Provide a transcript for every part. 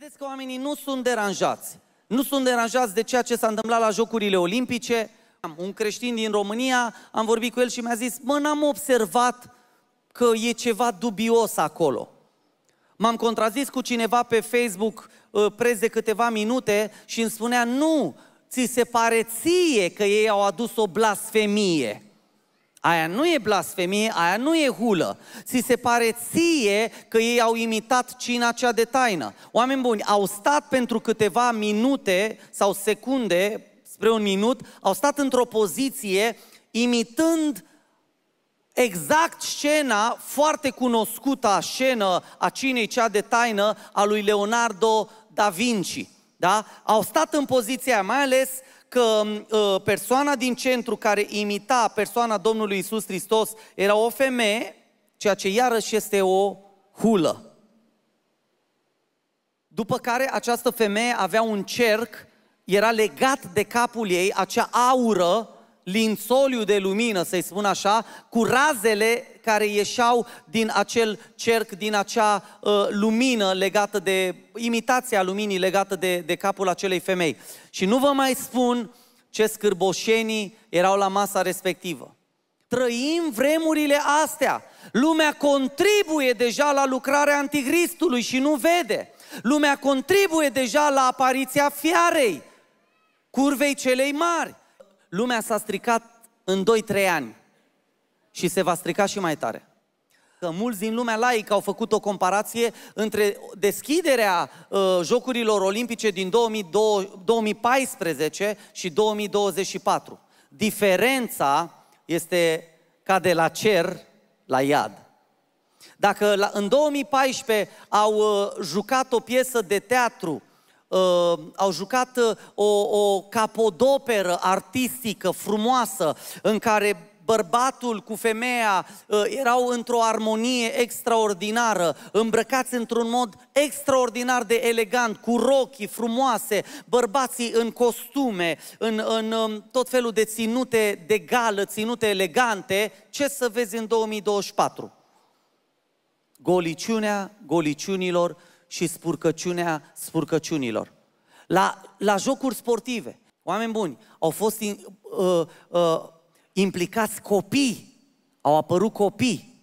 Vedeți că oamenii nu sunt deranjați. Nu sunt deranjați de ceea ce s-a întâmplat la Jocurile Olimpice. Am un creștin din România, am vorbit cu el și mi-a zis, mă, n-am observat că e ceva dubios acolo. M-am contrazis cu cineva pe Facebook uh, preț de câteva minute și îmi spunea, nu, ți se pare ție că ei au adus o blasfemie. Aia nu e blasfemie, aia nu e hulă. Ți se pare ție că ei au imitat cina cea de taină. Oameni buni, au stat pentru câteva minute sau secunde, spre un minut, au stat într-o poziție imitând exact scena foarte cunoscută scenă a cinei cea de taină a lui Leonardo da Vinci. Da? Au stat în poziția, mai ales uh, că uh, persoana din centru care imita persoana Domnului Isus Hristos era o femeie, ceea ce iarăși este o hulă. După care această femeie avea un cerc, era legat de capul ei acea aură lințoliu de lumină, să-i spun așa, cu razele care ieșeau din acel cerc, din acea uh, lumină legată de, imitația luminii legată de, de capul acelei femei. Și nu vă mai spun ce scârboșenii erau la masa respectivă. Trăim vremurile astea. Lumea contribuie deja la lucrarea anticristului și nu vede. Lumea contribuie deja la apariția fiarei, curvei celei mari lumea s-a stricat în 2-3 ani și se va strica și mai tare. Că mulți din lumea laică au făcut o comparație între deschiderea uh, Jocurilor Olimpice din 2002, 2014 și 2024. Diferența este ca de la cer la iad. Dacă la, în 2014 au uh, jucat o piesă de teatru uh, au jucat uh, o, o capodoperă artistică frumoasă în care bărbatul cu femeia uh, erau într-o armonie extraordinară, îmbrăcați într-un mod extraordinar de elegant, cu rochii frumoase, bărbații în costume, în, în um, tot felul de ținute de gală, ținute elegante, ce să vezi în 2024? Goliciunea goliciunilor și spurcăciunea spurcăciunilor. La, la jocuri sportive, oameni buni, au fost in, uh, uh, implicați copii, au apărut copii.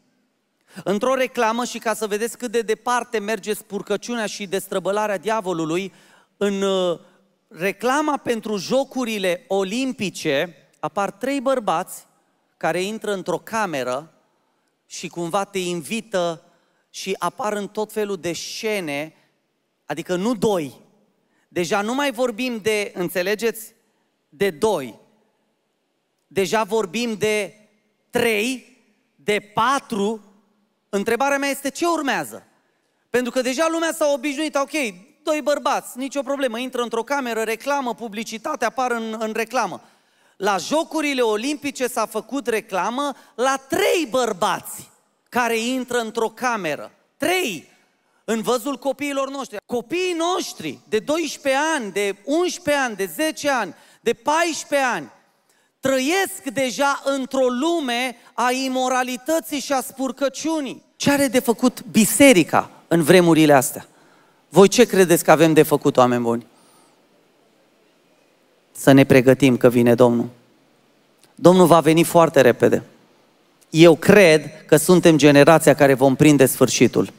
Într-o reclamă și ca să vedeți cât de departe merge spurcăciunea și destrăbălarea diavolului, în uh, reclama pentru jocurile olimpice apar trei bărbați care intră într-o cameră și cumva te invită și apar în tot felul de scene, adică nu doi. Deja nu mai vorbim de, înțelegeți, de doi. Deja vorbim de trei, de patru. Întrebarea mea este ce urmează? Pentru că deja lumea s-a obișnuit, ok, doi bărbați, nicio problemă, intră într-o cameră, reclamă, publicitate, apar în, în reclamă. La Jocurile Olimpice s-a făcut reclamă la trei bărbați care intră într-o cameră. Trei, în văzul copiilor noștri. Copiii noștri de 12 ani, de 11 ani, de 10 ani, de 14 ani, trăiesc deja într-o lume a imoralității și a spurcăciunii. Ce are de făcut biserica în vremurile astea? Voi ce credeți că avem de făcut, oameni buni? Să ne pregătim că vine Domnul. Domnul va veni foarte repede eu cred că suntem generația care vom prinde sfârșitul.